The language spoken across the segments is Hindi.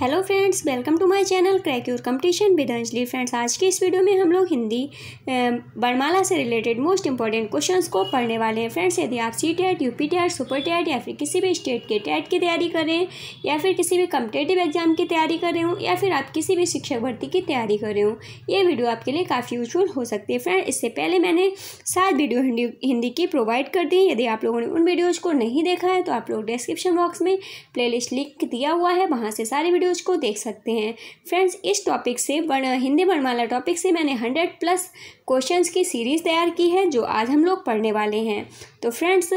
hello friends welcome to my channel crack your competition with Anjali friends आज की इस वीडियो में हम लोग हिंदी बरमाला से रिलेटेड मोस्ट इंपॉर्टेंट क्वेश्चंस को पढ़ने वाले हैं फ्रेंड्स यदि आप C TET U P TET super TET या फिर किसी भी स्टेट के टेट की तैयारी कर रहे हैं या फिर किसी भी कम्पिटेटिव एग्जाम की तैयारी कर रहे हो या फिर आप किसी भी शिक्षक भर्ती की तैयारी कर रहे हो ये वीडियो आपके लिए काफ़ी यूजफुल हो सकती है फ्रेंड इससे पहले मैंने सात वीडियो हिंदी की प्रोवाइड कर दी यदि आप लोगों ने उन वीडियोज़ को नहीं देखा है तो आप लोग डिस्क्रिप्शन बॉक्स में प्लेलिस्ट लिंक दिया हुआ है वहाँ से सारी वीडियो वीडियोज़ को देख सकते हैं फ्रेंड्स इस टॉपिक से वर्ण हिंदी वर्णमाला टॉपिक से मैंने हंड्रेड प्लस क्वेश्चन की सीरीज़ तैयार की है जो आज हम लोग पढ़ने वाले हैं तो फ्रेंड्स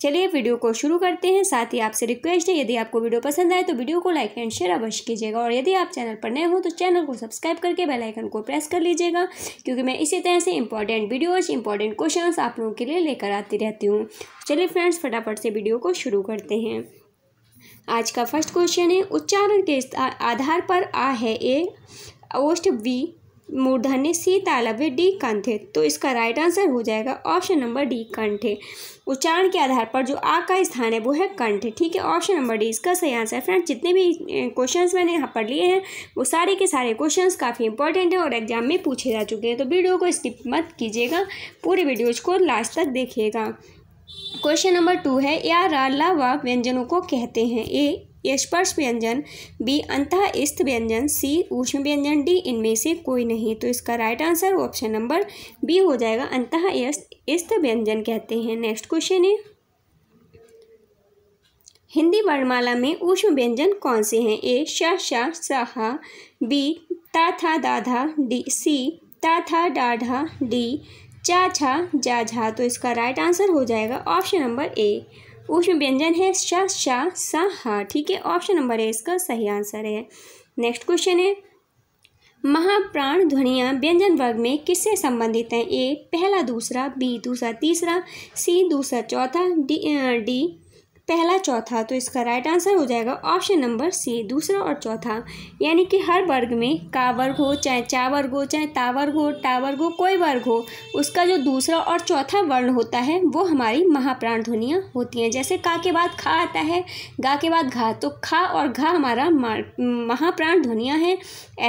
चलिए वीडियो को शुरू करते हैं साथ ही आपसे रिक्वेस्ट है यदि आपको वीडियो पसंद आए तो वीडियो को लाइक एंड शेयर अवश्य कीजिएगा और यदि आप चैनल पर नए हो तो चैनल को सब्सक्राइब करके बेल आइकन को प्रेस कर लीजिएगा क्योंकि मैं इसी तरह से इंपॉर्टेंट वीडियोज इंपॉर्टेंट क्वेश्चंस आप लोगों के लिए लेकर आती रहती हूँ चलिए फ्रेंड्स फटाफट से वीडियो को शुरू करते हैं आज का फर्स्ट क्वेश्चन है उच्चारण के आधार पर आ है ए ओष्ठ बी मूर्धन्य सी तालव्य डी कंठ है तो इसका राइट आंसर हो जाएगा ऑप्शन नंबर डी कंठ है उच्चारण के आधार पर जो आ का स्थान है वो है कंठ ठीक है ऑप्शन नंबर डी इसका सही आंसर है फ्रेंड्स जितने भी क्वेश्चंस मैंने यहाँ पर लिए हैं वो सारे के सारे क्वेश्चंस काफ़ी इंपॉर्टेंट हैं और एग्जाम में पूछे जा चुके हैं तो वीडियो को स्किप मत कीजिएगा पूरे वीडियोज़ को लास्ट तक देखिएगा क्वेश्चन नंबर टू है या रालावाक व्यंजनों को कहते हैं ए स्पर्श व्यंजन बी अंत स्थ व्यंजन सी ऊष्म व्यंजन डी इनमें से कोई नहीं तो इसका right answer option number B हो जाएगा अंतः स्थ व्यंजन कहते हैं नेक्स्ट क्वेश्चन है हिंदी वर्णमाला में ऊष्म व्यंजन कौन से हैं ए शा शाह साहा बी ता था दाधा डी सी ता था डाढ़ा डी चा छा जा झा तो इसका राइट आंसर हो जाएगा ऑप्शन नंबर ए उष्ण व्यंजन है श शा सा हा ठीक है ऑप्शन नंबर ए इसका सही आंसर है नेक्स्ट क्वेश्चन है महाप्राण ध्वनियाँ व्यंजन वर्ग में किससे संबंधित हैं ए पहला दूसरा बी दूसरा तीसरा सी दूसरा चौथा डी डी पहला चौथा तो इसका राइट आंसर हो जाएगा ऑप्शन नंबर सी दूसरा और चौथा यानी कि हर वर्ग में का वर्ग हो चाहे चा वर्ग हो चाहे ता वर्ग हो टा वर्ग हो कोई वर्ग हो उसका जो दूसरा और चौथा वर्ण होता है वो हमारी महाप्राण ध्वनियाँ होती हैं जैसे का के बाद खा आता है गा के बाद घा तो खा और घा हमारा महाप्राण ध्वनियाँ हैं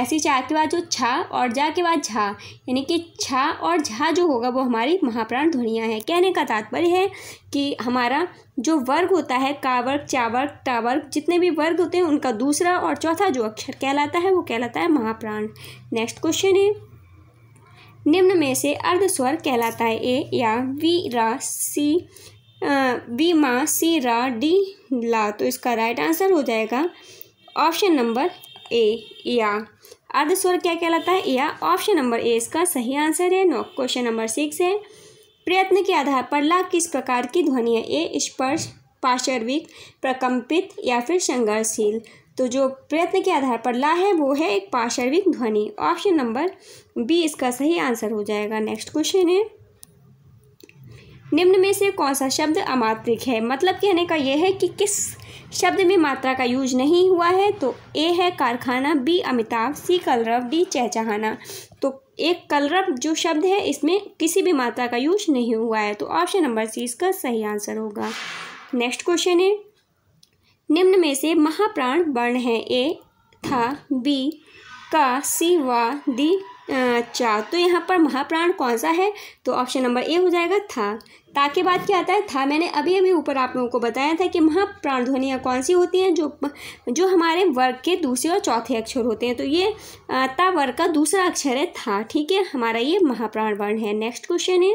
ऐसी चा के बाद जो छा और जा के बाद झा यानी कि छा और झा जो होगा वो हमारी महाप्राण ध्वनियाँ हैं कहने का तात्पर्य है कि हमारा जो वर्ग होता है कावर्ग चावर्ग टावर्ग जितने भी वर्ग होते हैं उनका दूसरा और चौथा जो अक्षर कहलाता है वो कहलाता है महाप्राण नेक्स्ट क्वेश्चन है निम्न में से अर्ध स्वर कहलाता है ए या वी रा सी वी मा सी रा डी ला तो इसका राइट आंसर हो जाएगा ऑप्शन नंबर ए या अर्ध स्वर क्या कहलाता है या ऑप्शन नंबर ए इसका सही आंसर है नो क्वेश्चन नंबर सिक्स है प्रयत्न के आधार पर ला किस प्रकार की ध्वनि है ए स्पर्श पार्शर्विक प्रकम्पित या फिर संघर्षशील तो जो प्रयत्न के आधार पर ला है वो है एक पार्श्विक ध्वनि ऑप्शन नंबर बी इसका सही आंसर हो जाएगा नेक्स्ट क्वेश्चन है निम्न में से कौन सा शब्द अमात्रिक है मतलब कहने का यह है कि किस शब्द में मात्रा का यूज नहीं हुआ है तो ए है कारखाना बी अमिताभ सी कलरव डी चहचहाना तो एक कलरब जो शब्द है इसमें किसी भी मात्रा का यूज नहीं हुआ है तो ऑप्शन नंबर सी इसका सही आंसर होगा नेक्स्ट क्वेश्चन है निम्न में से महाप्राण वर्ण है ए था बी का सी वा दी अच्छा तो यहाँ पर महाप्राण कौन सा है तो ऑप्शन नंबर ए हो जाएगा था ता के बाद क्या आता है था मैंने अभी अभी ऊपर आप लोगों को बताया था कि महाप्राण ध्वनियाँ कौन सी होती हैं जो जो हमारे वर्ग के दूसरे और चौथे अक्षर होते हैं तो ये ता वर्ग का दूसरा अक्षर है था ठीक है हमारा ये महाप्राण वर्ण है नेक्स्ट क्वेश्चन है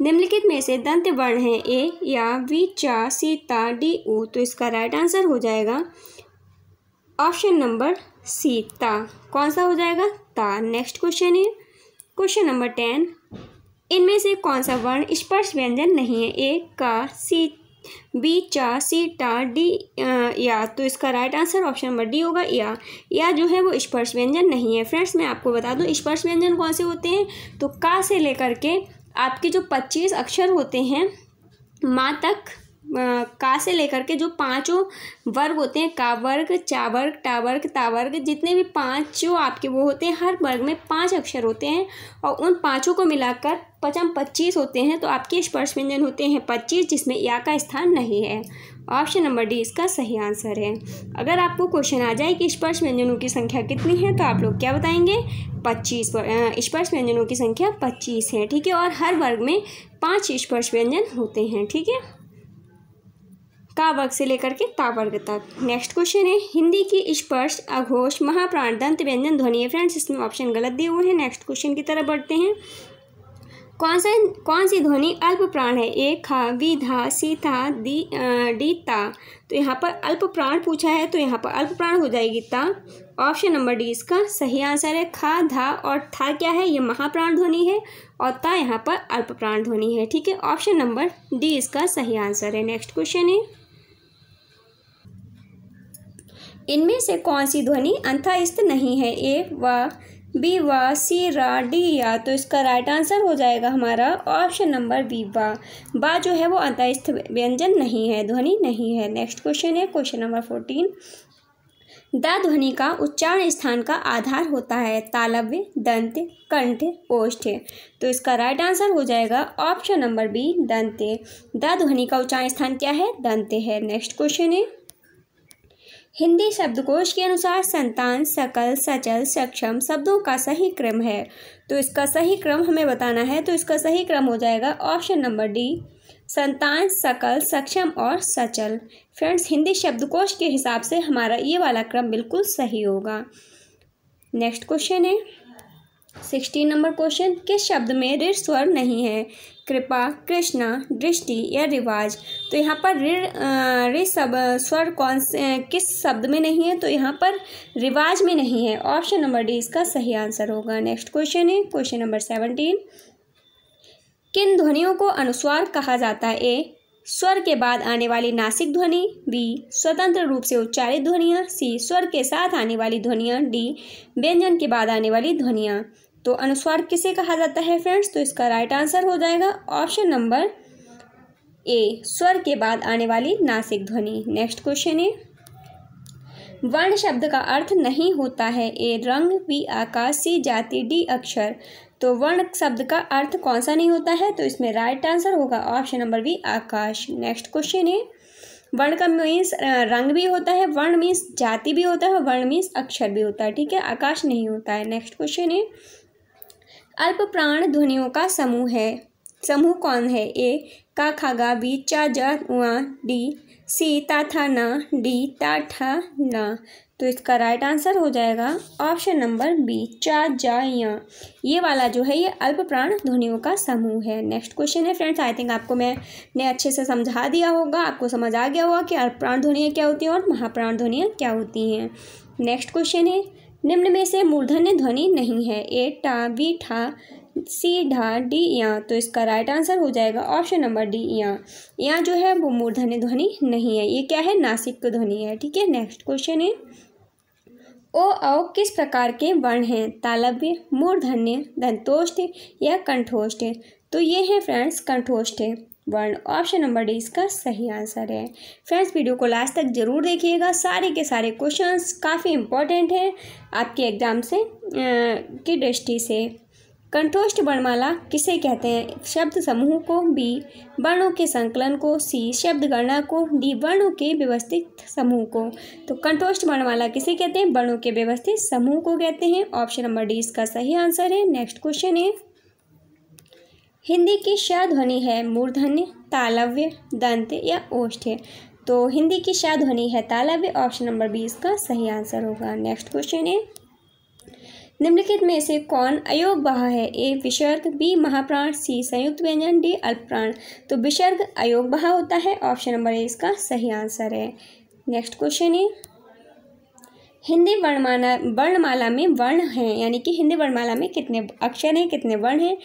निम्नलिखित में से दंत वर्ण है ए या वी चा सी ता डी ऊ तो इसका राइट आंसर हो जाएगा ऑप्शन नंबर सी ता कौन सा हो जाएगा सकता नेक्स्ट क्वेश्चन है क्वेश्चन नंबर टेन इनमें से कौन सा वर्ण स्पर्श व्यंजन नहीं है ए का सी बी चा सी टा डी या तो इसका right answer option number D होगा या या जो है वो स्पर्श व्यंजन नहीं है फ्रेंड्स मैं आपको बता दूँ स्पर्श व्यंजन कौन से होते हैं तो का से लेकर के आपके जो पच्चीस अक्षर होते हैं माँ तक का से लेकर के जो पांचों वर्ग होते हैं का वर्ग चा वर्ग टा वर्ग ता वर्ग जितने भी जो आपके वो होते हैं हर वर्ग में पांच अक्षर होते हैं और उन पांचों को मिलाकर पचम पच्चीस होते हैं तो आपके स्पर्श व्यंजन होते हैं पच्चीस जिसमें या का स्थान नहीं है ऑप्शन नंबर डी इसका सही आंसर है अगर आपको क्वेश्चन आ जाए कि स्पर्श व्यंजनों की संख्या कितनी है तो आप लोग क्या बताएंगे पच्चीस स्पर्श व्यंजनों की संख्या पच्चीस है ठीक है और हर वर्ग में पाँच स्पर्श व्यंजन होते हैं ठीक है का वर्ग से लेकर के तावर्ग तक नेक्स्ट क्वेश्चन है हिंदी की स्पर्श अघोष महाप्राण दंत व्यंजन ध्वनि है फ्रेंड्स इसमें ऑप्शन गलत दिए हुए हैं नेक्स्ट क्वेश्चन की तरफ बढ़ते हैं कौन सा कौन सी ध्वनि अल्प प्राण है ए खा वी धा सी था दी डी ता तो यहाँ पर अल्प प्राण पूछा है तो यहाँ पर अल्प प्राण हो जाएगी ता ऑप्शन नंबर डी इसका सही आंसर है खा धा और था क्या है ये महाप्राण ध्वनि है और ता यहाँ पर अल्प प्राण ध्वनि है ठीक है ऑप्शन नंबर डी इसका सही आंसर है नेक्स्ट क्वेश्चन है इनमें से कौन सी ध्वनि अंथास्थ नहीं है ए व बी व सी रा डी या तो इसका राइट आंसर हो जाएगा हमारा ऑप्शन नंबर बी बा बा जो है वो अंतस्थ व्यंजन नहीं है ध्वनि नहीं है नेक्स्ट क्वेश्चन है क्वेश्चन नंबर फोर्टीन द ध्वनि का उच्चारण स्थान का आधार होता है तालव्य दंत कंठ ओष्ठ तो इसका राइट आंसर हो जाएगा ऑप्शन नंबर बी दंत द ध्वनि का उच्चारण स्थान क्या है दंत है नेक्स्ट क्वेश्चन है हिंदी शब्दकोश के अनुसार संतान सकल सचल सक्षम शब्दों का सही क्रम है तो इसका सही क्रम हमें बताना है तो इसका सही क्रम हो जाएगा ऑप्शन नंबर डी संतान सकल सक्षम और सचल फ्रेंड्स हिंदी शब्दकोश के हिसाब से हमारा ये वाला क्रम बिल्कुल सही होगा नेक्स्ट क्वेश्चन है सिक्सटीन नंबर क्वेश्चन किस शब्द में ऋण स्वर नहीं है कृपा कृष्णा दृष्टि या रिवाज तो यहाँ पर ऋण रे सब स्वर कौन से किस शब्द में नहीं है तो यहाँ पर रिवाज में नहीं है ऑप्शन नंबर डी इसका सही आंसर होगा नेक्स्ट क्वेश्चन है क्वेश्चन नंबर सेवनटीन किन ध्वनियों को अनुस्वार कहा जाता है ए स्वर के बाद आने वाली नासिक ध्वनि बी स्वतंत्र रूप से उच्चारित ध्वनियाँ सी स्वर के साथ आने वाली ध्वनियाँ डी व्यंजन के बाद आने वाली ध्वनियाँ तो अनुस्वार किसे कहा जाता है फ्रेंड्स तो इसका राइट आंसर हो जाएगा ऑप्शन नंबर ए स्वर के बाद आने वाली नासिक ध्वनि नेक्स्ट क्वेश्चन है वर्ण शब्द का अर्थ नहीं होता है ए रंग बी आकाश सी जाति डी अक्षर तो वर्ण शब्द का अर्थ कौन सा नहीं होता है तो इसमें राइट आंसर होगा ऑप्शन नंबर बी आकाश नेक्स्ट क्वेश्चन है वर्ण का मीन्स रंग भी होता है वर्ण मीन्स जाति भी होता है वर्ण मीन्स अक्षर भी होता है ठीक है आकाश नहीं होता है नेक्स्ट क्वेश्चन है अल्प प्राण ध्वनियों का समूह है समूह कौन है ए का खागा बी चा जा डी सी ता था ना डी ता ठा ना तो इसका राइट आंसर हो जाएगा ऑप्शन नंबर बी चा जा या ये वाला जो है ये अल्प प्राण ध्वनियों का समूह है नेक्स्ट क्वेश्चन है फ्रेंड्स आई थिंक आपको मैंने अच्छे से समझा दिया होगा आपको समझ आ गया होगा कि अल्प प्राण ध्वनियाँ क्या होती हैं और महाप्राण ध्वनियाँ क्या होती हैं नेक्स्ट क्वेश्चन है निम्न में से मूर्धन्य ध्वनि नहीं है ए टा बी ठा सी ढा डी या तो इसका राइट आंसर हो जाएगा ऑप्शन नंबर डी या या जो है वो मूर्धन्य ध्वनि नहीं है ये क्या है नासिक ध्वनि है ठीक है नेक्स्ट क्वेश्चन है ओ औ किस प्रकार के वर्ण हैं तालव्य मूर्धन्य दंतोष्ठ या कंठोष्ठ तो ये हैं फ्रेंड्स कंठोष्ठ वर्ण ऑप्शन नंबर डी इसका सही आंसर है फ्रेंड्स वीडियो को लास्ट तक जरूर देखिएगा सारे के सारे क्वेश्चंस काफ़ी इंपॉर्टेंट हैं आपके एग्ज़ाम से की दृष्टि से कंठोष्ठ वर्णमाला किसे कहते हैं शब्द समूह को बी वर्णों के संकलन को सी शब्द गणना को डी वर्णों के व्यवस्थित समूह को तो कंठोष्ठ वर्णमाला किसे कहते हैं वर्णों के व्यवस्थित समूह को कहते हैं ऑप्शन नंबर डी इसका सही आंसर है नेक्स्ट क्वेश्चन है हिंदी की ध्वनि है मूर्धन्य तालव्य दंत या ओष्ठ तो हिंदी की ध्वनि है तालव्य ऑप्शन नंबर बी इसका सही आंसर होगा नेक्स्ट क्वेश्चन है निम्नलिखित में से कौन अयोग बाह है ए विसर्ग बी महाप्राण सी संयुक्त व्यंजन डी अल्पप्राण तो विसर्ग अयोग बाह होता है ऑप्शन नंबर ए इसका सही आंसर है नेक्स्ट क्वेश्चन है हिंदी वर्णमाला वर्णमाला में वर्ण हैं यानी कि हिंदी वर्णमाला में कितने अक्षर हैं कितने वर्ण हैं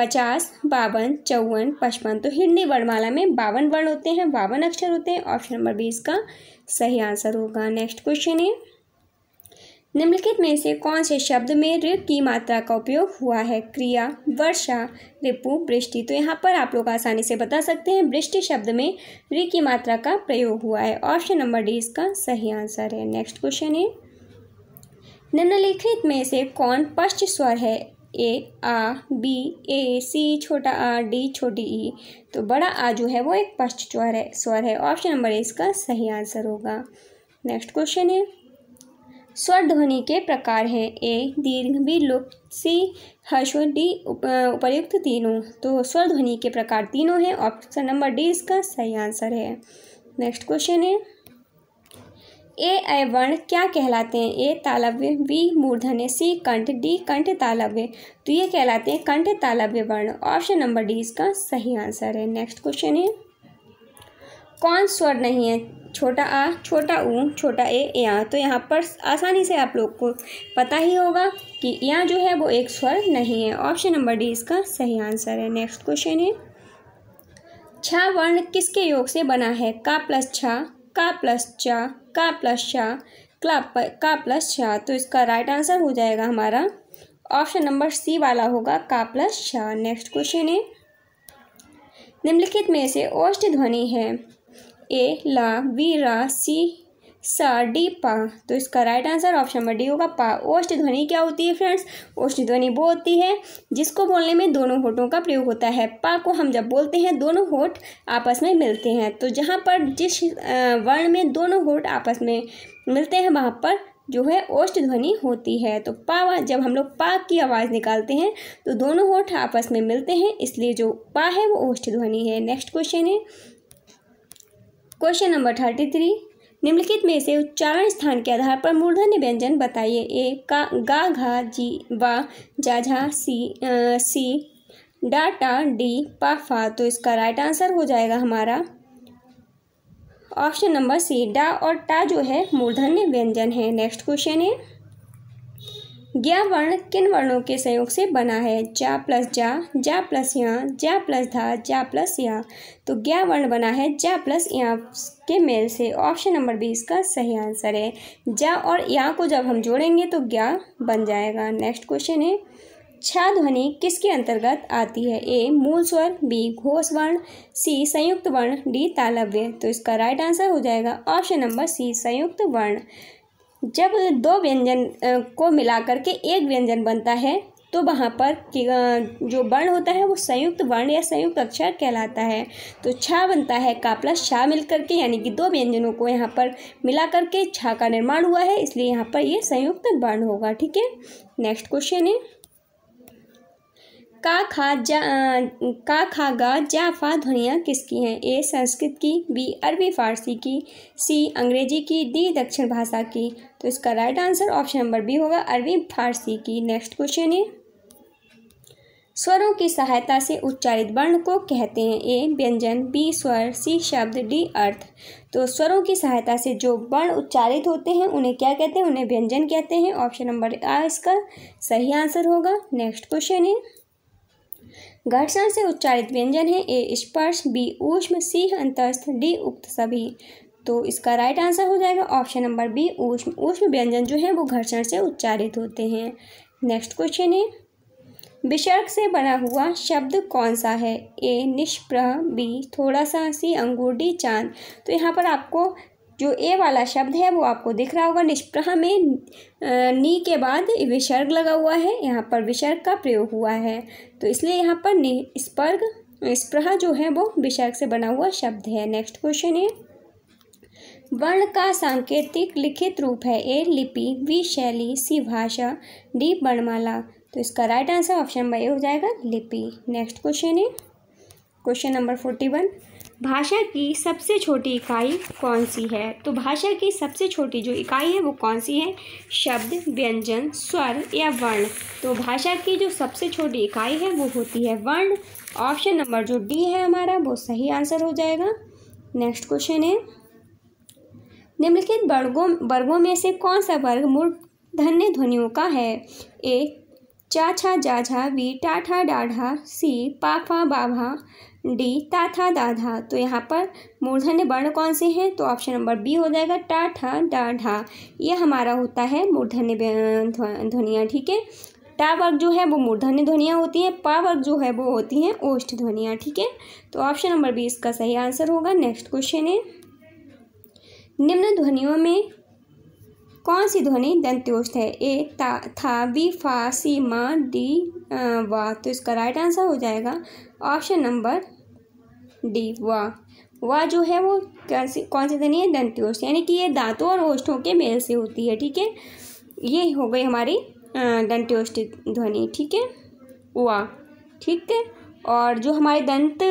पचास बावन चौवन पचपन तो हिंदी वर्णमाला में बावन वर्ण होते हैं बावन अक्षर होते हैं ऑप्शन नंबर बीस का सही आंसर होगा नेक्स्ट क्वेश्चन है निम्नलिखित में से कौन से शब्द में ऋ की मात्रा का उपयोग हुआ है क्रिया वर्षा रिपु वृष्टि तो यहाँ पर आप लोग आसानी से बता सकते हैं वृष्टि शब्द में ऋ की मात्रा का प्रयोग हुआ है ऑप्शन नंबर डी इसका सही आंसर है नेक्स्ट क्वेश्चन है निम्नलिखित में से कौन पश्च स्वर है ए आ बी ए सी छोटा आ डी छोटी ई तो बड़ा आ जो है वो एक पश्च स्वर है स्वर है ऑप्शन नंबर ए इसका सही आंसर होगा नेक्स्ट क्वेश्चन है स्वर ध्वनि के प्रकार हैं ए दीर्घ बी लुप्त सी हर्ष डी उपयुक्त तीनों तो स्वर ध्वनि के प्रकार तीनों हैं ऑप्शन नंबर डी इसका सही आंसर है नेक्स्ट क्वेश्चन है ए अय वर्ण क्या कहलाते हैं ए तालव्य बी मूर्धन्य सी कंठ डी कंठ तालव्य तो ये कहलाते हैं कंठ तालव्य वर्ण ऑप्शन नंबर डी इसका सही आंसर है नेक्स्ट क्वेश्चन है कौन स्वर नहीं है छोटा आ छोटा ऊ छोटा ए या तो यहाँ पर आसानी से आप लोग को पता ही होगा कि या जो है वो एक स्वर नहीं है ऑप्शन नंबर डी इसका सही आंसर है नेक्स्ट क्वेश्चन है छा वर्ण किसके योग से बना है का प्लस छा का प्लस चा का प्लस शाह क्लब का प्लस शाह तो इसका राइट आंसर हो जाएगा हमारा ऑप्शन नंबर सी वाला होगा का प्लस शाह नेक्स्ट क्वेश्चन है निम्नलिखित में से ओष्ट ध्वनि है ए ला बी रा सी साडी पा तो इसका right answer option number D होगा पा ओष्ट ध्वनि क्या होती है फ्रेंड्स ओष्ट ध्वनि वो होती है जिसको बोलने में दोनों होठों का प्रयोग होता है पा को हम जब बोलते हैं दोनों होठ आपस में मिलते हैं तो जहाँ पर जिस वर्ण में दोनों होठ आपस में मिलते हैं वहाँ पर जो है ओष्ट ध्वनि होती है तो पा जब हम लोग पा की आवाज़ निकालते हैं तो दोनों होठ आपस में मिलते हैं इसलिए जो पा है वो ओष्ट ध्वनि है नेक्स्ट क्वेश्चन है क्वेश्चन नंबर थर्टी थ्री निम्नलिखित में से उच्चारण स्थान के आधार पर मूर्धन्य व्यंजन बताइए ए का गा घा जी वा जा झा सी आ, सी टा डी फा तो इसका राइट आंसर हो जाएगा हमारा ऑप्शन नंबर सी डा और टा जो है मूर्धन्य व्यंजन है नेक्स्ट क्वेश्चन है ज्ञा वर्ण किन वर्णों के संयोग से बना है जा प्लस जा जा प्लस यहाँ जा प्लस धा जा प्लस यहाँ तो ज्ञा वर्ण बना है जा प्लस यहाँ के मेल से ऑप्शन नंबर बी इसका सही आंसर है जा और यहाँ को जब हम जोड़ेंगे तो ज्ञा बन जाएगा नेक्स्ट क्वेश्चन है छा ध्वनि किसके अंतर्गत आती है ए मूल स्वर बी घोष वर्ण सी संयुक्त वर्ण डी तालव्य तो इसका राइट आंसर हो जाएगा ऑप्शन नंबर सी संयुक्त वर्ण जब दो व्यंजन को मिलाकर के एक व्यंजन बनता है तो वहाँ पर जो वर्ण होता है वो संयुक्त वर्ण या संयुक्त अक्षर कहलाता है तो छा बनता है का प्लस छा मिल करके यानी कि दो व्यंजनों को यहाँ पर मिला करके छा का निर्माण हुआ है इसलिए यहाँ पर ये संयुक्त वर्ण होगा ठीक है नेक्स्ट क्वेश्चन है का खा जा अं, का खा गा जा फा ध्वनियाँ किसकी हैं ए संस्कृत की बी अरबी फारसी की सी अंग्रेजी की डी दक्षिण भाषा की तो इसका right answer option number B होगा अरबी फारसी की नेक्स्ट क्वेश्चन है स्वरों की सहायता से उच्चारित वर्ण को कहते हैं ए व्यंजन बी स्वर सी शब्द डी अर्थ तो स्वरों की सहायता से जो वर्ण उच्चारित होते हैं उन्हें क्या कहते हैं उन्हें व्यंजन कहते हैं ऑप्शन नंबर आ इसका सही आंसर होगा नेक्स्ट क्वेश्चन है घर्षण से उच्चारित व्यंजन है ए स्पर्श बी ऊष्म सी अंतस्थ डी उक्त सभी तो इसका राइट आंसर हो जाएगा ऑप्शन नंबर बी ऊष्म ऊष्म व्यंजन जो है वो घर्षण से उच्चारित होते हैं नेक्स्ट क्वेश्चन है विसर्ग से बना हुआ शब्द कौन सा है ए निष्प्रह बी थोड़ा सा सी अंगूर डी चांद तो यहाँ पर आपको जो ए वाला शब्द है वो आपको दिख रहा होगा निष्प्रह में नी के बाद विसर्ग लगा हुआ है यहाँ पर विसर्ग का प्रयोग हुआ है तो इसलिए यहाँ पर निस्पर्ग स्पर्ग स्प्रह जो है वो विसर्ग से बना हुआ शब्द है नेक्स्ट क्वेश्चन है वर्ण का सांकेतिक लिखित रूप है ए लिपि वी शैली सी भाषा डी वर्णमाला तो इसका right answer option number A हो जाएगा लिपि नेक्स्ट क्वेश्चन है क्वेश्चन नंबर फोर्टी वन भाषा की सबसे छोटी इकाई कौन सी है तो भाषा की सबसे छोटी जो इकाई है वो कौन सी है शब्द व्यंजन स्वर या वर्ण तो भाषा की जो सबसे छोटी इकाई है वो होती है वर्ण ऑप्शन नंबर जो डी है हमारा वो सही आंसर हो जाएगा नेक्स्ट क्वेश्चन है निम्नलिखित वर्गों वर्गों में से कौन सा वर्ग मूर्धन्य ध्वनियों का है ए चाछा झा वी टाठा डाढ़ा सी पाफा बाभा डी टा था दाधा तो यहाँ पर मूर्धन्य वर्ण कौन से हैं तो ऑप्शन नंबर बी हो जाएगा टा ठा डा ढा यह हमारा होता है मूर्धन्य ध्वनिया ठीक है टा वर्ग जो है वो मूर्धन्य ध्वनियाँ होती हैं पा वर्ग जो है वो होती हैं ओष्ठ ध्वनियाँ ठीक है तो ऑप्शन नंबर बी इसका सही आंसर होगा नेक्स्ट क्वेश्चन है निम्न ध्वनियों में कौन सी ध्वनि दंत्योष्ठ है ए ता था बी फा सी मा डी वाह तो इसका राइट आंसर हो जाएगा ऑप्शन नंबर डी वाह वा जो है वो कौन सी कौन सी ध्वनि है दंत्योष्ठ यानी कि ये दांतों और ओष्ठों के मेल से होती है ठीक है ये हो गई हमारी दंत्योष्ठ ध्वनि ठीक है वा ठीक है और जो हमारे दंत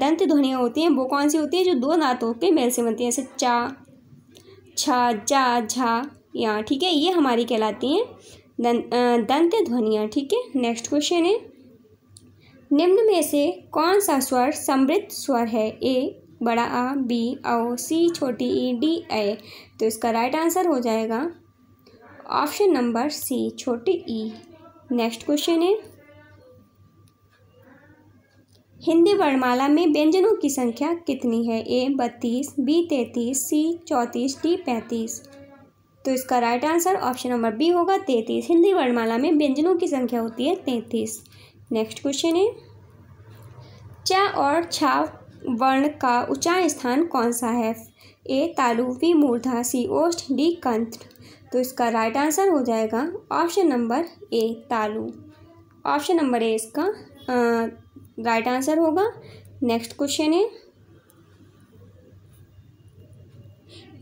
दंत ध्वनियाँ होती हैं वो कौन सी होती है जो दो दांतों के मेल से बनती हैं जैसे चा छा जा झा या ठीक है ये हमारी कहलाती हैं दंत ध्वनियाँ ठीक है नेक्स्ट क्वेश्चन है निम्न में से कौन सा स्वर समृद्ध स्वर है ए बड़ा आ बी ओ सी छोटी ई डी ए तो इसका राइट आंसर हो जाएगा ऑप्शन नंबर सी छोटी ई नेक्स्ट क्वेश्चन है हिंदी वर्णमाला में व्यंजनों की संख्या कितनी है ए बत्तीस बी तैंतीस सी चौंतीस डी पैंतीस तो इसका right answer option number B होगा तैंतीस हिंदी वर्णमाला में व्यंजनों की संख्या होती है तैंतीस नेक्स्ट क्वेश्चन है च और छा वर्ण का ऊंचा स्थान कौन सा है ए तालु बी मूर्धा सी ओष्ठ डी कंठ तो इसका राइट आंसर हो जाएगा ऑप्शन नंबर ए तालु ऑप्शन नंबर ए इसका राइट आंसर होगा नेक्स्ट क्वेश्चन है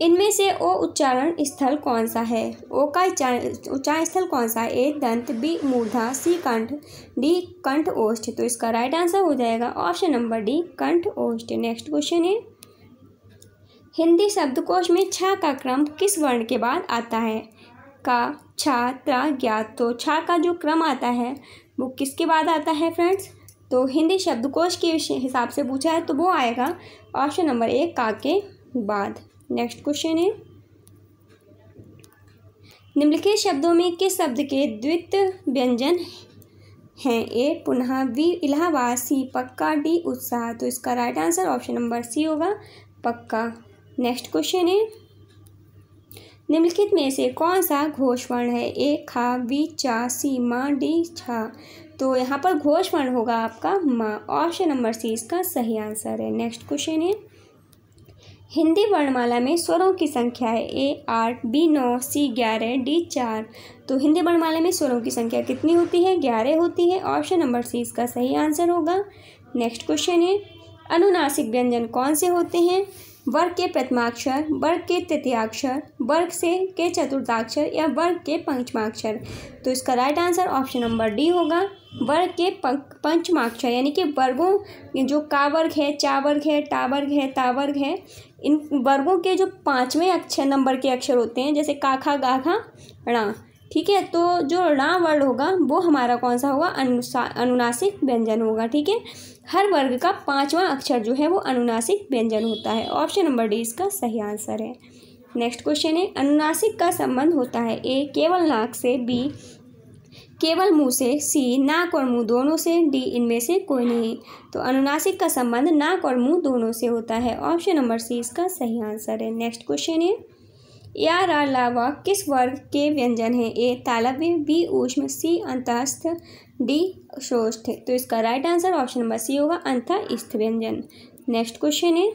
इनमें से ओ उच्चारण स्थल कौन सा है ओ का उच्चारण स्थल कौन सा है ए दंत बी मूर्धा सी कंठ डी कंठ ओष्ठ तो इसका राइट आंसर हो जाएगा ऑप्शन नंबर डी कंठ ओष्ठ नेक्स्ट क्वेश्चन है हिंदी शब्दकोश में छा का क्रम किस वर्ण के बाद आता है का छा त्रा ज्ञात तो छा का जो क्रम आता है वो किसके बाद आता है फ्रेंड्स तो हिंदी शब्दकोश के हिसाब से पूछा है तो वो आएगा ऑप्शन नंबर एक का के बाद नेक्स्ट क्वेश्चन है निम्नलिखित शब्दों में किस शब्द के द्वित व्यंजन हैं ए पुनः बी इलाहाबाद सी पक्का डी उत्साह तो इसका right answer option number C होगा पक्का नेक्स्ट क्वेश्चन है निम्नलिखित में से कौन सा घोष वर्ण है ए खा बी चा सी माँ डी छा तो यहाँ पर घोष वर्ण होगा आपका माँ ऑप्शन नंबर सी इसका सही आंसर है नेक्स्ट क्वेश्चन है हिंदी वर्णमाला में स्वरों की संख्या है ए आठ बी नौ सी ग्यारह डी चार तो हिंदी वर्णमाला में स्वरों की संख्या कितनी होती है ग्यारह होती है ऑप्शन नंबर सी इसका सही आंसर होगा नेक्स्ट क्वेश्चन है अनुनासिक व्यंजन कौन से होते हैं वर्ग के प्रथमाक्षर वर्ग के तृतीयाक्षर वर्ग से के चतुर्थाक्षर या वर्ग के पंचमाक्षर तो इसका right answer option number D होगा वर्ग के पंचमाक्षर यानी कि वर्गों जो का वर्ग है चा वर्ग है टा वर्ग है ता वर्ग है इन वर्गों के जो पाँचवें अक्षर नंबर के अक्षर होते हैं जैसे काखा गाखा णा ठीक है तो जो णा वर्ड होगा वो हमारा कौन सा होगा अनुसा अनुनासिक व्यंजन होगा ठीक है हर वर्ग का पाँचवा अक्षर जो है वो अनुनासिक व्यंजन होता है ऑप्शन नंबर डी इसका सही आंसर है नेक्स्ट क्वेश्चन है अनुनासिक का संबंध होता है ए केवल नाक से बी केवल मुंह से सी नाक और मुंह दोनों से डी इनमें से कोई नहीं तो अनुनासिक का संबंध नाक और मुंह दोनों से होता है ऑप्शन नंबर सी इसका सही आंसर है नेक्स्ट क्वेश्चन है यार लावा किस वर्ग के व्यंजन हैं ए तालव्य बी ऊष्म सी अंतस्थ डी शोष्ठ तो इसका right answer option number C होगा अंतस्थ व्यंजन नेक्स्ट क्वेश्चन है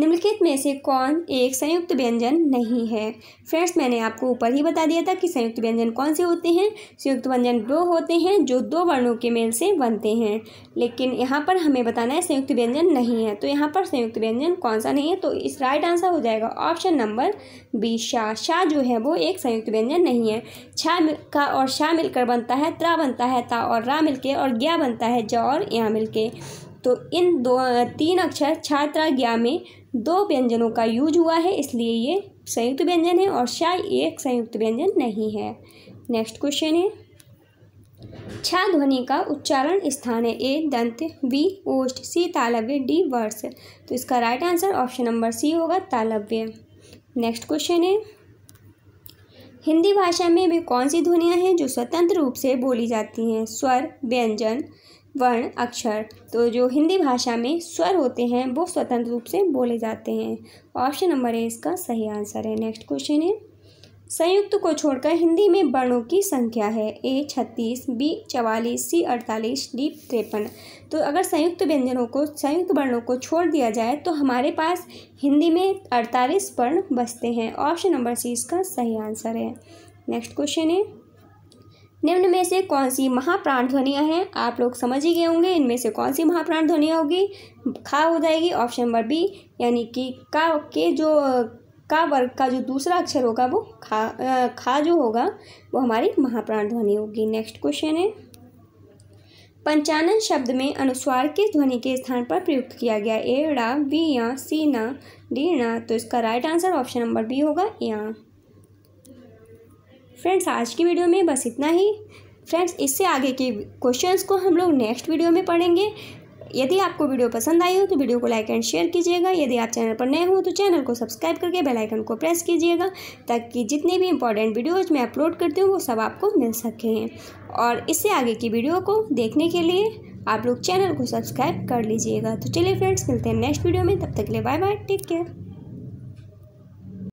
निम्नलिखित में से कौन एक संयुक्त व्यंजन नहीं है फ्रेंड्स मैंने आपको ऊपर ही बता दिया था कि संयुक्त व्यंजन कौन से होते हैं संयुक्त व्यंजन वो होते हैं जो दो वर्णों के मेल से बनते हैं लेकिन यहाँ पर हमें बताना है संयुक्त व्यंजन नहीं है तो यहाँ पर संयुक्त व्यंजन कौन सा नहीं है तो इस राइट आंसर हो जाएगा ऑप्शन नंबर बी शाह शाह जो है वो एक संयुक्त व्यंजन नहीं है छा का और शाह मिलकर बनता है त्रा बनता है ता और रा मिलके और ग्या बनता है ज और या मिलके तो इन दो तीन अक्षर छात्राज्ञा में दो व्यंजनों का यूज हुआ है इसलिए ये संयुक्त व्यंजन है और शाय एक संयुक्त व्यंजन नहीं है नेक्स्ट क्वेश्चन है छा ध्वनि का उच्चारण स्थान है ए दंत बी ओष्ठ सी तालव्य डी वर्ष तो इसका right answer option number C होगा तालव्य नेक्स्ट क्वेश्चन है हिंदी भाषा में वे कौन सी ध्वनियाँ हैं जो स्वतंत्र रूप से बोली जाती हैं स्वर व्यंजन वर्ण अक्षर तो जो हिंदी भाषा में स्वर होते हैं वो स्वतंत्र रूप से बोले जाते हैं ऑप्शन नंबर ए इसका सही आंसर है नेक्स्ट क्वेश्चन है संयुक्त को छोड़कर हिंदी में वर्णों की संख्या है ए छत्तीस बी चवालीस सी अड़तालीस डी तिरपन तो अगर संयुक्त व्यंजनों को संयुक्त वर्णों को छोड़ दिया जाए तो हमारे पास हिंदी में अड़तालीस वर्ण बचते हैं ऑप्शन नंबर सी इसका सही आंसर है नेक्स्ट क्वेश्चन है निम्न में से कौन सी महाप्राण ध्वनियाँ हैं आप लोग समझ ही गए होंगे इनमें से कौन सी महाप्राण ध्वनियाँ होगी खा हो जाएगी ऑप्शन नंबर बी यानी कि का के जो का वर्ग का जो दूसरा अक्षर होगा वो खा आ, खा जो होगा वो हमारी महाप्राण ध्वनि होगी नेक्स्ट क्वेश्चन है पंचानन शब्द में अनुस्वार किस ध्वनि के स्थान पर प्रयुक्त किया गया एड़ा बी या सी ना डी ना तो इसका right answer option number B होगा या फ्रेंड्स आज की वीडियो में बस इतना ही फ्रेंड्स इससे आगे के क्वेश्चंस को हम लोग नेक्स्ट वीडियो में पढ़ेंगे यदि आपको वीडियो पसंद आई हो तो वीडियो को लाइक एंड शेयर कीजिएगा यदि आप चैनल पर नए हो तो चैनल को सब्सक्राइब करके बेल आइकन को प्रेस कीजिएगा ताकि जितने भी इंपॉर्टेंट वीडियोज मैं अपलोड करती हूँ वो सब आपको मिल सकें और इससे आगे की वीडियो को देखने के लिए आप लोग चैनल को सब्सक्राइब कर लीजिएगा तो चलिए फ्रेंड्स मिलते हैं नेक्स्ट वीडियो में तब तक के लिए बाय बाय टेक केयर